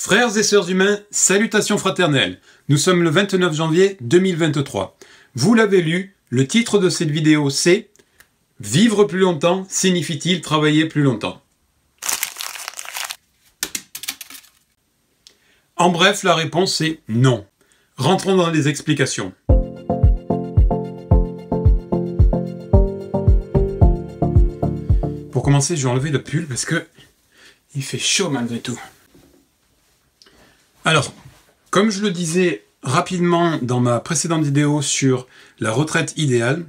Frères et sœurs humains, salutations fraternelles. Nous sommes le 29 janvier 2023. Vous l'avez lu, le titre de cette vidéo c'est Vivre plus longtemps signifie-t-il travailler plus longtemps En bref, la réponse est non. Rentrons dans les explications. Pour commencer, je vais enlever le pull parce que il fait chaud malgré tout. Alors, comme je le disais rapidement dans ma précédente vidéo sur la retraite idéale,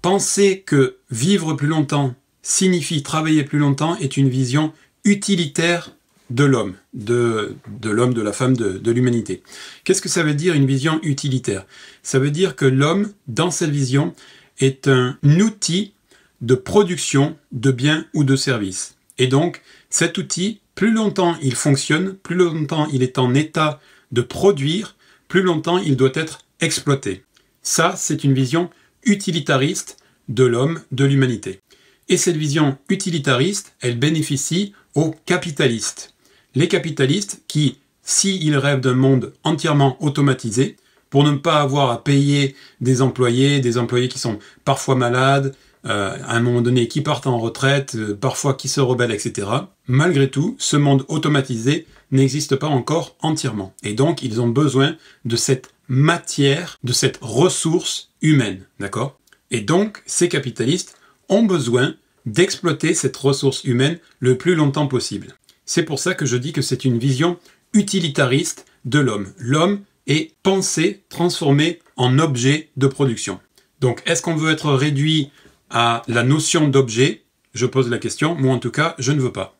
penser que vivre plus longtemps signifie travailler plus longtemps est une vision utilitaire de l'homme, de, l'homme, de la femme, de, de l'humanité. Qu'est-ce que ça veut dire une vision utilitaire Ça veut dire que l'homme, dans cette vision, est un outil de production de biens ou de services. Et donc, cet outil plus longtemps il fonctionne, plus longtemps il est en état de produire, plus longtemps il doit être exploité. Ça, c'est une vision utilitariste de l'homme, de l'humanité. Et cette vision utilitariste, elle bénéficie aux capitalistes. Les capitalistes qui, s'ils rêvent d'un monde entièrement automatisé, pour ne pas avoir à payer des employés, des employés qui sont parfois malades, euh, à un moment donné qui partent en retraite, euh, parfois qui se rebellent, etc. Malgré tout, ce monde automatisé n'existe pas encore entièrement. Et donc, ils ont besoin de cette matière, de cette ressource humaine, d'accord Et donc, ces capitalistes ont besoin d'exploiter cette ressource humaine le plus longtemps possible. C'est pour ça que je dis que c'est une vision utilitariste de l'homme. L'homme est pensé, transformé en objet de production. Donc, est-ce qu'on veut être réduit à la notion d'objet, je pose la question, moi en tout cas, je ne veux pas.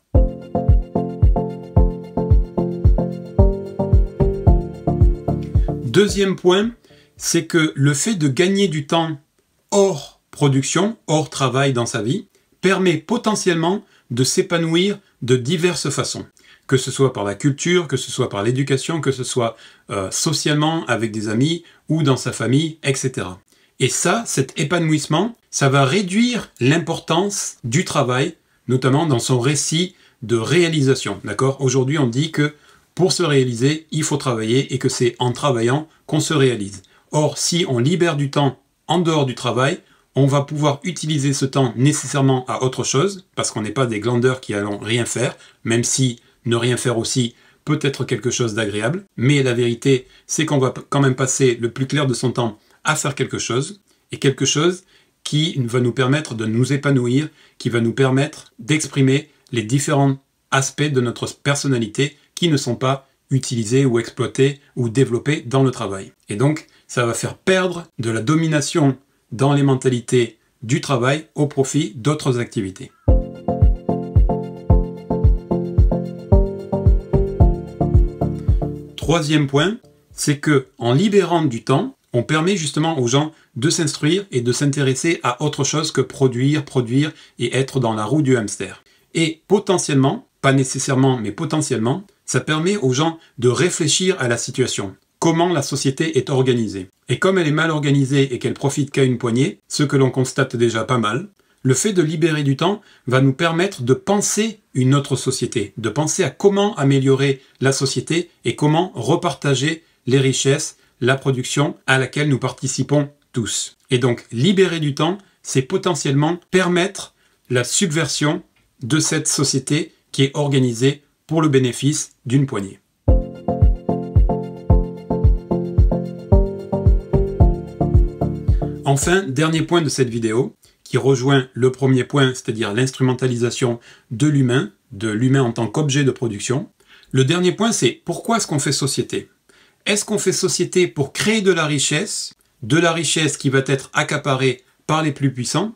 Deuxième point, c'est que le fait de gagner du temps hors production, hors travail dans sa vie, permet potentiellement de s'épanouir de diverses façons, que ce soit par la culture, que ce soit par l'éducation, que ce soit euh, socialement avec des amis ou dans sa famille, etc. Et ça, cet épanouissement, ça va réduire l'importance du travail, notamment dans son récit de réalisation. D'accord Aujourd'hui, on dit que pour se réaliser, il faut travailler et que c'est en travaillant qu'on se réalise. Or, si on libère du temps en dehors du travail, on va pouvoir utiliser ce temps nécessairement à autre chose, parce qu'on n'est pas des glandeurs qui allons rien faire, même si ne rien faire aussi peut être quelque chose d'agréable. Mais la vérité, c'est qu'on va quand même passer le plus clair de son temps à faire quelque chose, et quelque chose qui va nous permettre de nous épanouir, qui va nous permettre d'exprimer les différents aspects de notre personnalité qui ne sont pas utilisés ou exploités ou développés dans le travail. Et donc, ça va faire perdre de la domination dans les mentalités du travail au profit d'autres activités. Troisième point, c'est que en libérant du temps, on permet justement aux gens de s'instruire et de s'intéresser à autre chose que produire, produire et être dans la roue du hamster. Et potentiellement, pas nécessairement, mais potentiellement, ça permet aux gens de réfléchir à la situation, comment la société est organisée. Et comme elle est mal organisée et qu'elle profite qu'à une poignée, ce que l'on constate déjà pas mal, le fait de libérer du temps va nous permettre de penser une autre société, de penser à comment améliorer la société et comment repartager les richesses la production à laquelle nous participons tous. Et donc libérer du temps, c'est potentiellement permettre la subversion de cette société qui est organisée pour le bénéfice d'une poignée. Enfin, dernier point de cette vidéo, qui rejoint le premier point, c'est-à-dire l'instrumentalisation de l'humain, de l'humain en tant qu'objet de production. Le dernier point, c'est pourquoi est-ce qu'on fait société est-ce qu'on fait société pour créer de la richesse, de la richesse qui va être accaparée par les plus puissants,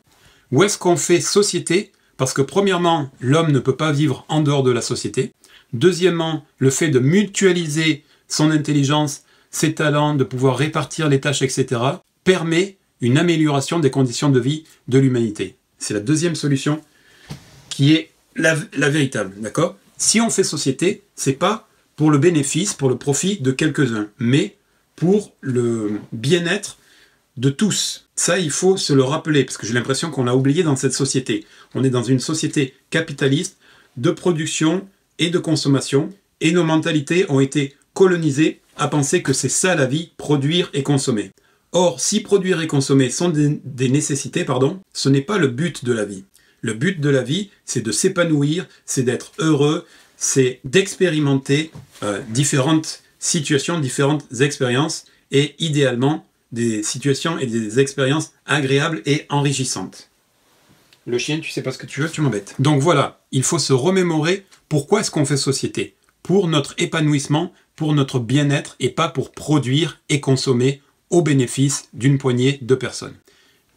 ou est-ce qu'on fait société parce que premièrement, l'homme ne peut pas vivre en dehors de la société, deuxièmement, le fait de mutualiser son intelligence, ses talents, de pouvoir répartir les tâches, etc., permet une amélioration des conditions de vie de l'humanité. C'est la deuxième solution qui est la, véritable, d'accord Si on fait société, c'est pas pour le bénéfice, pour le profit de quelques-uns, mais pour le bien-être de tous. Ça, il faut se le rappeler, parce que j'ai l'impression qu'on l'a oublié dans cette société. On est dans une société capitaliste de production et de consommation, et nos mentalités ont été colonisées à penser que c'est ça la vie, produire et consommer. Or, si produire et consommer sont des, nécessités, pardon, ce n'est pas le but de la vie. Le but de la vie, c'est de s'épanouir, c'est d'être heureux, c'est d'expérimenter euh, différentes situations, différentes expériences, et idéalement des situations et des expériences agréables et enrichissantes. Le chien, tu sais pas ce que tu veux, tu m'embêtes. Donc voilà, il faut se remémorer pourquoi est-ce qu'on fait société Pour notre épanouissement, pour notre bien-être et pas pour produire et consommer au bénéfice d'une poignée de personnes.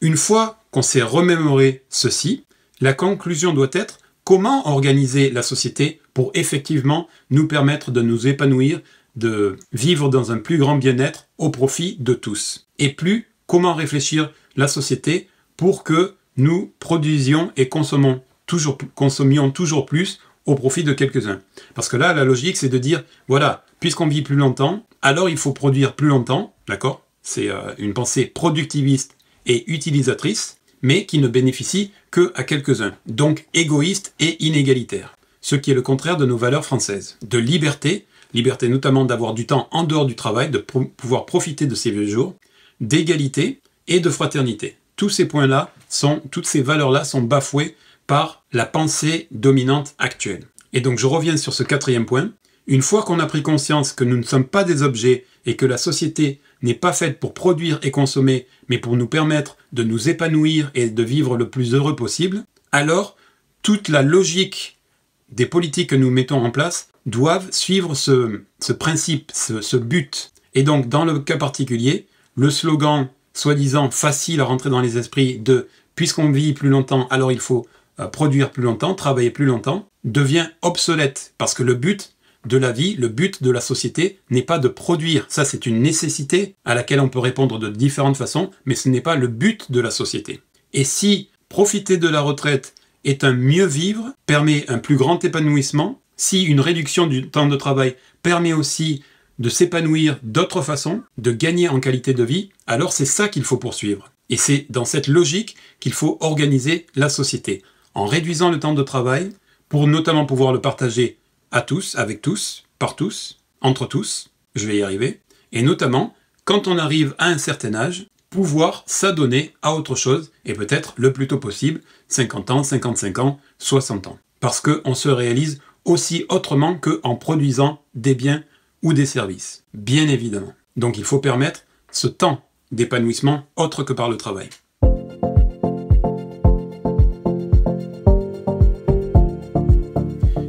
Une fois qu'on s'est remémoré ceci, la conclusion doit être comment organiser la société pour effectivement nous permettre de nous épanouir, de vivre dans un plus grand bien-être au profit de tous. Et plus comment réfléchir la société pour que nous produisions et consommons toujours, consommions toujours plus au profit de quelques-uns. Parce que là, la logique, c'est de dire, voilà, puisqu'on vit plus longtemps, alors il faut produire plus longtemps, d'accord C'est euh, une pensée productiviste et utilisatrice, mais qui ne bénéficie que à quelques-uns, donc égoïste et inégalitaire ce qui est le contraire de nos valeurs françaises, de liberté, liberté notamment d'avoir du temps en dehors du travail, de pouvoir profiter de ses vieux jours, d'égalité et de fraternité. Tous ces points-là sont, toutes ces valeurs-là sont bafouées par la pensée dominante actuelle. Et donc je reviens sur ce quatrième point. Une fois qu'on a pris conscience que nous ne sommes pas des objets et que la société n'est pas faite pour produire et consommer, mais pour nous permettre de nous épanouir et de vivre le plus heureux possible, alors toute la logique des politiques que nous mettons en place doivent suivre ce, principe, ce but. Et donc, dans le cas particulier, le slogan soi-disant facile à rentrer dans les esprits de puisqu'on vit plus longtemps, alors il faut euh, produire plus longtemps, travailler plus longtemps, devient obsolète parce que le but de la vie, le but de la société n'est pas de produire. Ça, c'est une nécessité à laquelle on peut répondre de différentes façons, mais ce n'est pas le but de la société. Et si profiter de la retraite est un mieux vivre, permet un plus grand épanouissement. Si une réduction du temps de travail permet aussi de s'épanouir d'autres façons, de gagner en qualité de vie, alors c'est ça qu'il faut poursuivre. Et c'est dans cette logique qu'il faut organiser la société, en réduisant le temps de travail, pour notamment pouvoir le partager à tous, avec tous, par tous, entre tous, je vais y arriver, et notamment quand on arrive à un certain âge, pouvoir s'adonner à autre chose, et peut-être le plus tôt possible, 50 ans, 55 ans, 60 ans. Parce qu'on se réalise aussi autrement qu'en produisant des biens ou des services, bien évidemment. Donc il faut permettre ce temps d'épanouissement autre que par le travail.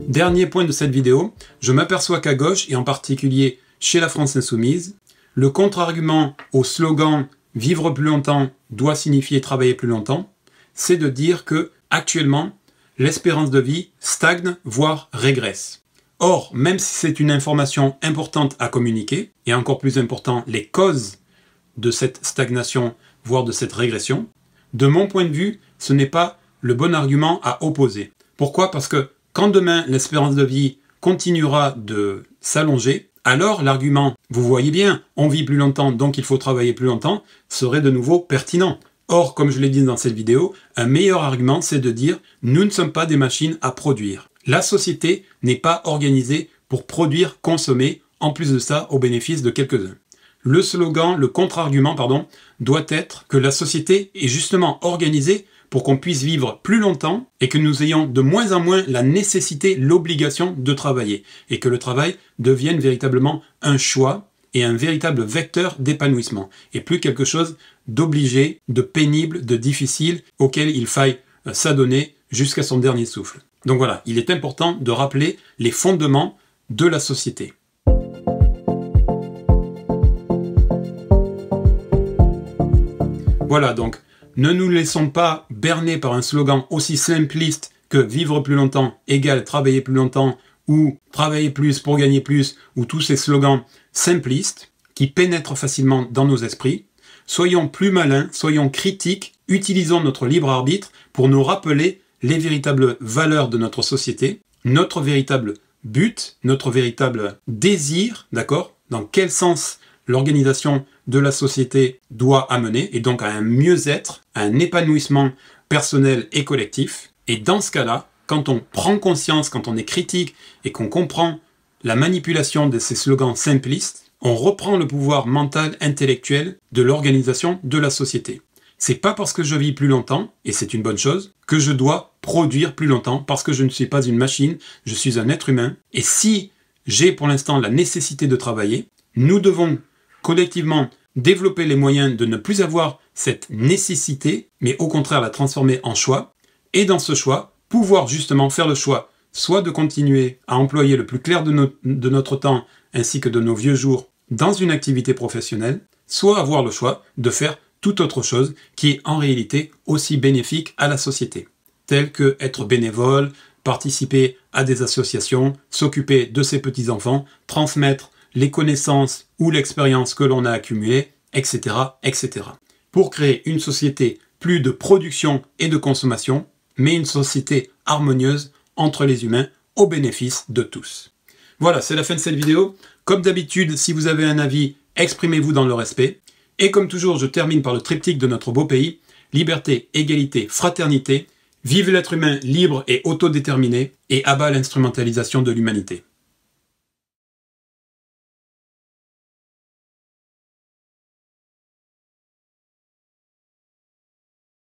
Dernier point de cette vidéo, je m'aperçois qu'à gauche, et en particulier chez la France Insoumise, le contre-argument au slogan vivre plus longtemps doit signifier travailler plus longtemps, c'est de dire que actuellement l'espérance de vie stagne voire régresse. Or, même si c'est une information importante à communiquer, et encore plus important les causes de cette stagnation voire de cette régression, de mon point de vue, ce n'est pas le bon argument à opposer. Pourquoi Parce que quand demain l'espérance de vie continuera de s'allonger, alors l'argument vous voyez bien, on vit plus longtemps donc il faut travailler plus longtemps serait de nouveau pertinent. Or, comme je l'ai dit dans cette vidéo, un meilleur argument c'est de dire nous ne sommes pas des machines à produire. La société n'est pas organisée pour produire, consommer, en plus de ça au bénéfice de quelques-uns. Le slogan, le contre-argument, pardon, doit être que la société est justement organisée pour qu'on puisse vivre plus longtemps et que nous ayons de moins en moins la nécessité, l'obligation de travailler et que le travail devienne véritablement un choix et un véritable vecteur d'épanouissement et plus quelque chose d'obligé, de pénible, de difficile auquel il faille euh, s'adonner jusqu'à son dernier souffle. Donc voilà, il est important de rappeler les fondements de la société. Voilà donc ne nous laissons pas berner par un slogan aussi simpliste que vivre plus longtemps égale travailler plus longtemps ou travailler plus pour gagner plus ou tous ces slogans simplistes qui pénètrent facilement dans nos esprits. Soyons plus malins, soyons critiques, utilisons notre libre arbitre pour nous rappeler les véritables valeurs de notre société, notre véritable but, notre véritable désir, d'accord Dans quel sens l'organisation de la société doit amener, et donc à un mieux-être, à un épanouissement personnel et collectif. Et dans ce cas-là, quand on prend conscience, quand on est critique et qu'on comprend la manipulation de ces slogans simplistes, on reprend le pouvoir mental intellectuel de l'organisation de la société. C'est pas parce que je vis plus longtemps, et c'est une bonne chose, que je dois produire plus longtemps parce que je ne suis pas une machine, je suis un être humain. Et si j'ai pour l'instant la nécessité de travailler, nous devons collectivement développer les moyens de ne plus avoir cette nécessité, mais au contraire la transformer en choix, et dans ce choix, pouvoir justement faire le choix soit de continuer à employer le plus clair de, notre temps ainsi que de nos vieux jours dans une activité professionnelle, soit avoir le choix de faire toute autre chose qui est en réalité aussi bénéfique à la société, telle que être bénévole, participer à des associations, s'occuper de ses petits-enfants, transmettre les connaissances ou l'expérience que l'on a accumulée, etc., etc. Pour créer une société plus de production et de consommation, mais une société harmonieuse entre les humains au bénéfice de tous. Voilà, c'est la fin de cette vidéo. Comme d'habitude, si vous avez un avis, exprimez-vous dans le respect. Et comme toujours, je termine par le triptyque de notre beau pays, liberté, égalité, fraternité, vive l'être humain libre et autodéterminé, et abat l'instrumentalisation de l'humanité.